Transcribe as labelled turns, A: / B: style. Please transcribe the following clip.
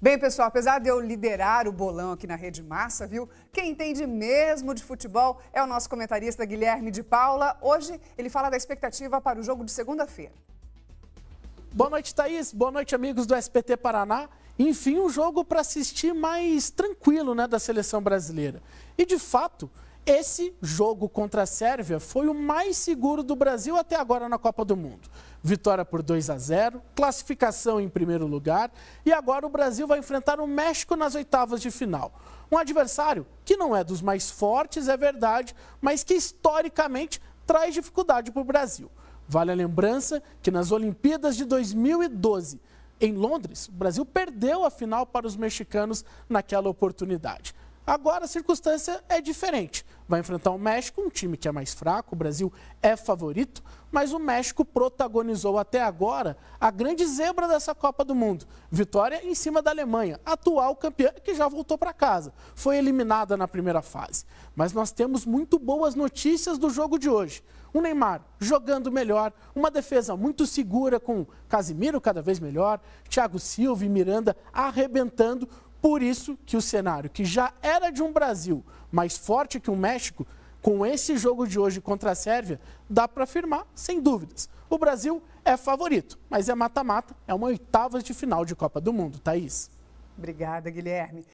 A: Bem, pessoal, apesar de eu liderar o bolão aqui na Rede Massa, viu? Quem entende mesmo de futebol é o nosso comentarista Guilherme de Paula. Hoje ele fala da expectativa para o jogo de segunda-feira. Boa noite, Thaís. Boa noite, amigos do SPT Paraná.
B: Enfim, um jogo para assistir mais tranquilo né, da seleção brasileira. E, de fato, esse jogo contra a Sérvia foi o mais seguro do Brasil até agora na Copa do Mundo. Vitória por 2 a 0, classificação em primeiro lugar e agora o Brasil vai enfrentar o México nas oitavas de final. Um adversário que não é dos mais fortes, é verdade, mas que historicamente traz dificuldade para o Brasil. Vale a lembrança que nas Olimpíadas de 2012, em Londres, o Brasil perdeu a final para os mexicanos naquela oportunidade. Agora a circunstância é diferente vai enfrentar o México, um time que é mais fraco, o Brasil é favorito, mas o México protagonizou até agora a grande zebra dessa Copa do Mundo. Vitória em cima da Alemanha, atual campeã que já voltou para casa. Foi eliminada na primeira fase. Mas nós temos muito boas notícias do jogo de hoje. O Neymar jogando melhor, uma defesa muito segura com Casimiro cada vez melhor, Thiago Silva e Miranda arrebentando. Por isso que o cenário, que já era de um Brasil mais forte que o México, com esse jogo de hoje contra a Sérvia, dá para afirmar, sem dúvidas. O Brasil é favorito, mas é mata-mata, é uma oitava de final de Copa do Mundo, Thaís. Obrigada, Guilherme.